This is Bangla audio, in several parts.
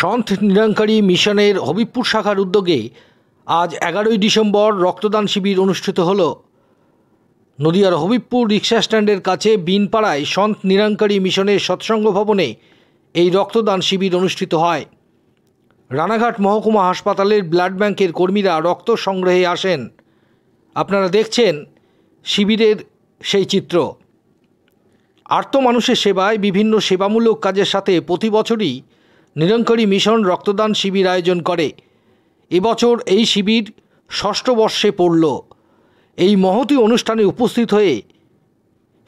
সন্ত নিরঙ্কারী মিশনের হবিবপুর শাখার উদ্যোগে আজ এগারোই ডিসেম্বর রক্তদান শিবির অনুষ্ঠিত হল নদিয়ার হবিবপুর রিক্সা স্ট্যান্ডের কাছে বিনপাড়ায় সন্ত নিরঙ্কারী মিশনের সৎসঙ্গ ভবনে এই রক্তদান শিবির অনুষ্ঠিত হয় রানাঘাট মহকুমা হাসপাতালের ব্লাড ব্যাংকের কর্মীরা রক্ত সংগ্রহে আসেন আপনারা দেখছেন শিবিরের সেই চিত্র আর্ত মানুষের সেবায় বিভিন্ন সেবামূলক কাজের সাথে প্রতি বছরই নিরঙ্করী মিশন রক্তদান শিবির আয়োজন করে এবছর এই শিবির ষষ্ঠ বর্ষে পড়ল এই মহতি অনুষ্ঠানে উপস্থিত হয়ে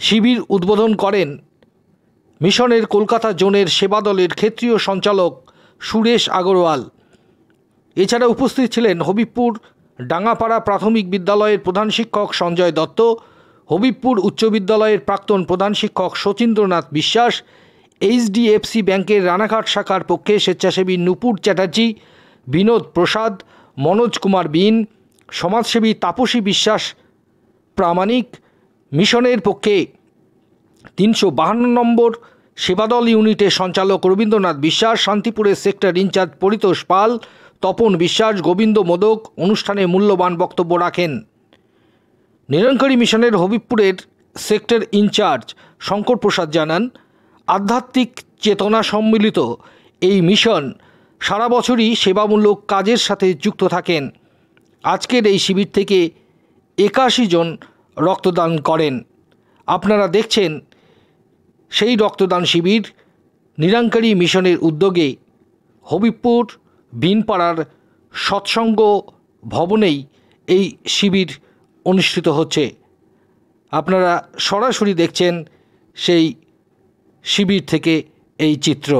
শিবির উদ্বোধন করেন মিশনের কলকাতা জোনের সেবা দলের ক্ষেত্রীয় সঞ্চালক সুরেশ আগরওয়াল এছাড়া উপস্থিত ছিলেন হবিবপুর ডাঙ্গাপাড়া প্রাথমিক বিদ্যালয়ের প্রধান শিক্ষক সঞ্জয় দত্ত হবিবপুর উচ্চ বিদ্যালয়ের প্রাক্তন প্রধান শিক্ষক শচীন্দ্রনাথ বিশ্বাস এইচডিএফসি ব্যাংকের রানাঘাট শাখার পক্ষে স্বেচ্ছাসেবী নুপুর চ্যাটার্জি বিনোদ প্রসাদ মনোজ কুমার বিন সমাজসেবী তাপসী বিশ্বাস প্রামাণিক মিশনের পক্ষে তিনশো বাহান্ন নম্বর সেবাদল ইউনিটের সঞ্চালক রবীন্দ্রনাথ বিশ্বাস শান্তিপুরের সেক্টর ইনচার্জ পরিতোষ পাল তপন বিশ্বাস গোবিন্দ মোদক অনুষ্ঠানে মূল্যবান বক্তব্য রাখেন নিরঙ্কারী মিশনের হবিবপুরের সেক্টর ইনচার্জ শঙ্কর প্রসাদ জানান আধ্যাত্মিক চেতনা সম্মিলিত এই মিশন সারা বছরই সেবামূলক কাজের সাথে যুক্ত থাকেন আজকের এই শিবির থেকে একাশি জন রক্তদান করেন আপনারা দেখছেন সেই রক্তদান শিবির নিরাঙ্কারী মিশনের উদ্যোগে হবিবপুর বিনপাড়ার সৎসঙ্গ ভবনেই এই শিবির অনুষ্ঠিত হচ্ছে আপনারা সরাসরি দেখছেন সেই শিবির থেকে এই চিত্র